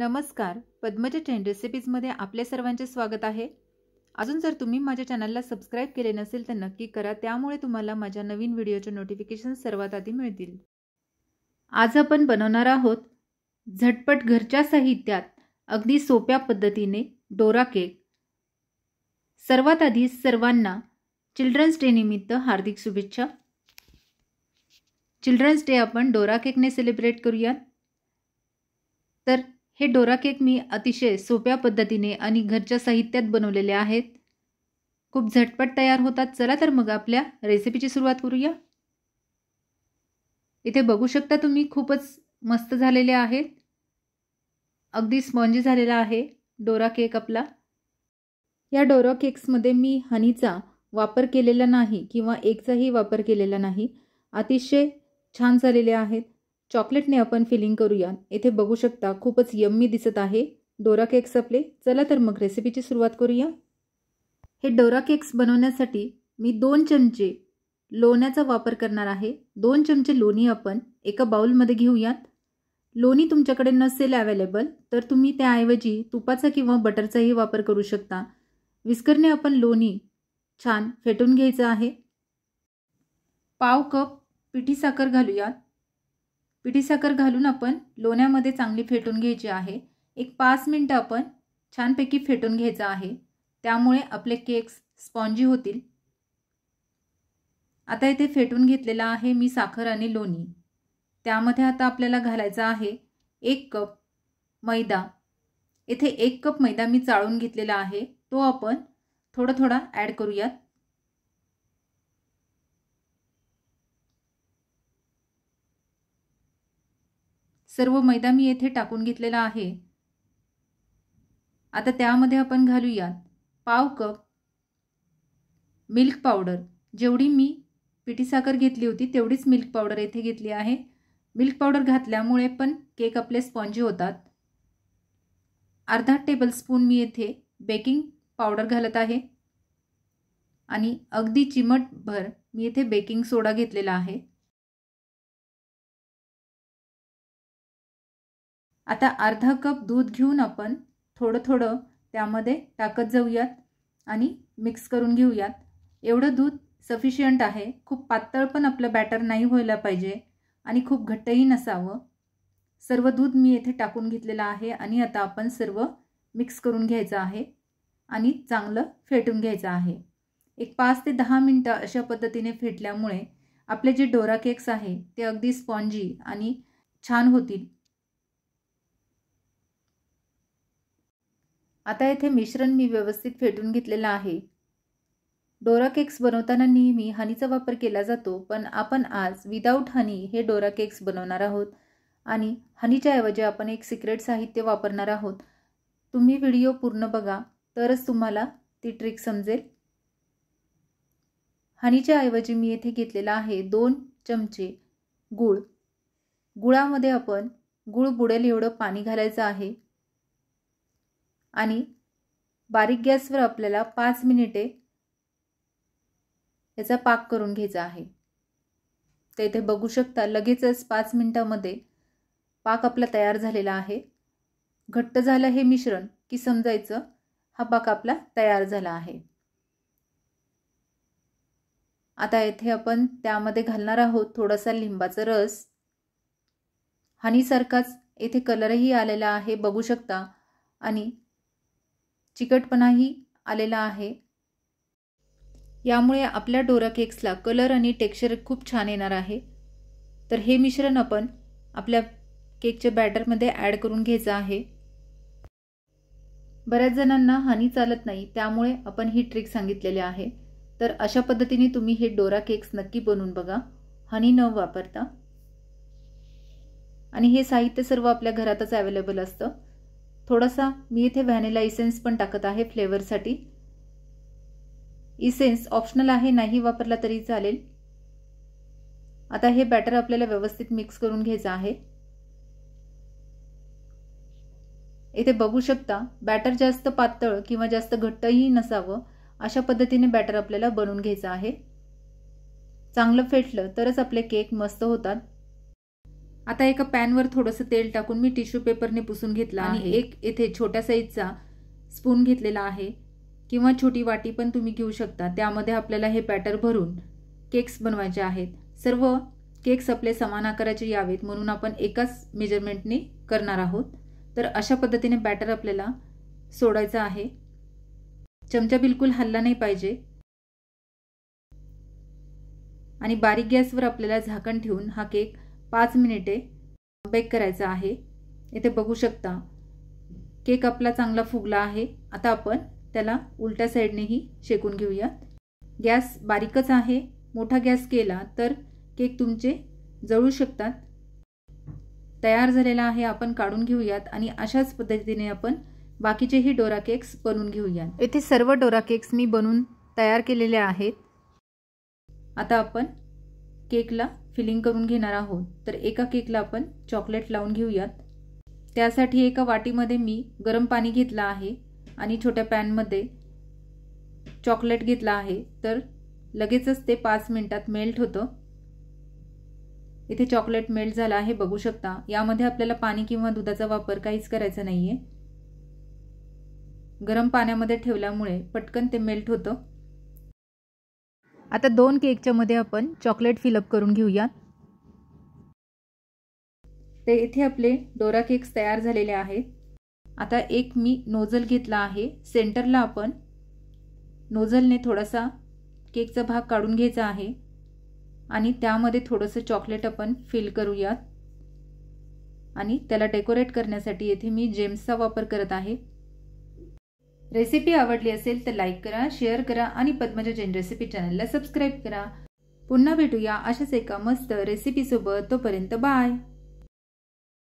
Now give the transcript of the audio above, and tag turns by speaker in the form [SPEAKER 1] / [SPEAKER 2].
[SPEAKER 1] नमस्कार पद्मजा टेन रेसिपीजमध्ये आपल्या सर्वांचे स्वागत आहे अजून जर तुम्ही माझ्या चॅनलला सबस्क्राईब केले नसेल तर नक्की करा त्यामुळे तुम्हाला माझ्या नवीन व्हिडिओचे नोटिफिकेशन सर्वात आधी मिळतील आज आपण बनवणार आहोत झटपट घरच्या साहित्यात अगदी सोप्या पद्धतीने डोरा केक सर्वात आधी सर्वांना चिल्ड्रन्स डे निमित्त हार्दिक शुभेच्छा चिल्ड्रन्स डे आपण डोरा केकने सेलिब्रेट करूयात तर हे डोरा केक मी अतिशय सोप्या पद्धतीने आणि घरच्या साहित्यात बनवलेले आहेत खूप झटपट तयार होतात चला तर मग आपल्या रेसिपीची सुरुवात करूया इथे बघू शकता तुम्ही खूपच मस्त झालेले आहेत अगदी स्पॉन्जी झालेला आहे डोरा केक आपला या डोरा केक्समध्ये मी हनीचा वापर केलेला नाही किंवा एकचाही वापर केलेला नाही अतिशय छान झालेले आहेत चॉकलेटने आपण फिलिंग करूया इथे बघू शकता खूपच यम्मी दिसत आहे डोरा केक्स आपले चला तर मग रेसिपीची सुरुवात करूया हे डोरा केक्स बनवण्यासाठी मी दोन चमचे लोण्याचा वापर करणार आहे दोन चमचे लोणी आपण एका बाऊलमध्ये घेऊयात लोणी तुमच्याकडे नसेल अवेलेबल तर तुम्ही त्याऐवजी तुपाचा किंवा बटरचाही वापर करू शकता विस्करने आपण लोणी छान फेटून घ्यायचं आहे पाव कप पिठी साखर घालूयात पिठी साखर घालून आपण लोण्यामध्ये चांगली फेटून घ्यायची आहे एक पाच मिनटं आपण छानपैकी फेटून घ्यायचं आहे त्यामुळे आपले केक्स स्पॉन्जी होतील आता इथे फेटून घेतलेला आहे मी साखर आणि लोणी त्यामध्ये आता आपल्याला घालायचा आहे एक कप मैदा इथे एक कप मैदा मी चाळून घेतलेला आहे तो आपण थोडा थोडा ॲड करूयात सर्व मैदा मी येथे टाकून घेतलेला आहे आता त्यामध्ये आपण घालूयात पाव कप मिल्क पावडर जेवढी मी पिठी साखर घेतली होती तेवढीच मिल्क पावडर येथे घेतली आहे मिल्क पावडर घातल्यामुळे पण केक आपले स्पॉन्जी होतात अर्धा टेबलस्पून मी येथे बेकिंग पावडर घालत आहे आणि अगदी चिमटभर मी येथे बेकिंग सोडा घेतलेला आहे आता अर्धा कप दूध घेऊन आपण थोडं थोडं त्यामध्ये टाकत जाऊयात आणि मिक्स करून घेऊयात एवढं दूध सफिशियंट आहे खूप पातळ पण आपलं बॅटर नाही व्हायला पाहिजे आणि खूप घट्टही नसावं सर्व दूध मी येथे टाकून घेतलेलं आहे आणि आता आपण सर्व मिक्स करून घ्यायचं आहे आणि चांगलं फेटून घ्यायचं आहे एक पाच ते दहा मिनटं अशा पद्धतीने फेटल्यामुळे आपले जे डोरा केक्स आहे ते अगदी स्पॉन्जी आणि छान होतील आता येथे मिश्रण मी व्यवस्थित फेटून घेतलेलं आहे डोरा केक्स बनवताना नेहमी हनीचा वापर केला जातो पण आपण आज विदाऊट हनी हे डोरा केक्स बनवणार आहोत आणि हनीच्या ऐवजी आपण एक सिक्रेट साहित्य वापरणार आहोत तुम्ही व्हिडिओ पूर्ण बघा तरच तुम्हाला ती ट्रिक समजेल हनीच्या ऐवजी मी येथे घेतलेला आहे दोन चमचे गूळ गुळामध्ये आपण गूळ बुडेल एवढं पाणी घालायचं आहे आणि बारीक गॅसवर आपल्याला पाच मिनिटे याचा पाक करून घ्यायचा आहे तर इथे बघू शकता लगेचच पाच मिनिटामध्ये पाक आपला तयार झालेला आहे घट्ट झालं हे मिश्रण की समजायचं हा पाक आपला तयार झाला आहे आता येथे आपण त्यामध्ये घालणार आहोत थोडासा लिंबाचा रस हानीसारखाच येथे कलरही आलेला आहे बघू शकता आणि चिकटपणाही आलेला आहे यामुळे आपल्या डोरा केक्सला कलर आणि टेक्स्चर खूप छान येणार आहे तर हे मिश्रण आपण आपल्या केकच्या बॅटरमध्ये ॲड करून घ्यायचं आहे बऱ्याच जणांना हानी चालत नाही त्यामुळे आपण ही ट्रिक सांगितलेली आहे तर अशा पद्धतीने तुम्ही हे डोरा केक्स नक्की बनवून बघा हनी न वापरता आणि हे साहित्य सर्व आपल्या घरातच अवेलेबल असतं थोडासा मी इथे व्हॅनिला इसेन्स पण टाकत आहे फ्लेवरसाठी इसेन्स ऑप्शनल आहे नाही वापरला तरी चालेल आता हे बॅटर आपल्याला व्यवस्थित मिक्स करून घ्यायचं आहे इथे बघू शकता बॅटर जास्त पातळ किंवा जास्त घट्टही नसावं अशा पद्धतीने बॅटर आपल्याला बनवून घ्यायचं आहे चांगलं फेटलं तरच आपले केक मस्त होतात आता एका पॅनवर थोडंसं तेल टाकून मी टिश्यू पेपरने पुसून घेतला आणि एक येथे छोट्या साईजचा स्पून घेतलेला आहे किंवा छोटी वाटी पण तुम्ही घेऊ शकता त्यामध्ये आपल्याला हे बॅटर भरून केक्स बनवायचे आहेत सर्व केक्स आपले समान आकाराचे यावेत म्हणून आपण एकाच मेजरमेंटने करणार आहोत तर अशा पद्धतीने बॅटर आपल्याला सोडायचं आहे चमचा बिलकुल हल्ला नाही पाहिजे आणि बारीक गॅसवर आपल्याला झाकण ठेवून हा केक पाच मिनिटे बेक करायचा आहे इथे बघू शकता केक आपला चांगला फुगला आहे आता आपण त्याला उलट्या साईडनेही शेकून घेऊयात गॅस बारीकच आहे मोठा गॅस केला तर केक तुमचे जळू शकतात तयार झालेला आहे आपण काढून घेऊयात आणि अशाच पद्धतीने आपण बाकीचेही डोरा केक्स बनवून घेऊया इथे सर्व डोरा केक्स मी बनवून तयार केलेले आहेत आता आपण केकला फिलिंग करून घेणार आहोत तर एका केकला आपण चॉकलेट लावून घेऊयात त्यासाठी एका वाटीमध्ये मी गरम पाणी घेतलं आहे आणि छोट्या पॅनमध्ये चॉकलेट घेतला आहे तर लगेचच ते पाच मिनटात मेल्ट होतं इथे चॉकलेट मेल्ट झालं आहे बघू शकता यामध्ये आपल्याला पाणी किंवा दुधाचा वापर काहीच करायचा नाही आहे गरम पाण्यामध्ये ठेवल्यामुळे पटकन ते मेल्ट होतं आता दोन केकच्यामध्ये आपण चॉकलेट फिलअप करून घेऊया तर इथे आपले डोरा केक्स तयार झालेले आहेत आता एक मी नोजल घेतला आहे सेंटरला आपण नोजलने थोडासा केकचा भाग काढून घ्यायचा आहे आणि त्यामध्ये थोडंसं चॉकलेट आपण फिल करूयात आणि त्याला डेकोरेट करण्यासाठी येथे मी जेम्सचा वापर करत आहे रेसिपी आवडली असेल तर लाईक करा शेअर करा आणि पद्मजा जैन रेसिपी चॅनलला सबस्क्राईब करा पुन्हा भेटूया अशाच एका मस्त रेसिपीसोबत तोपर्यंत बाय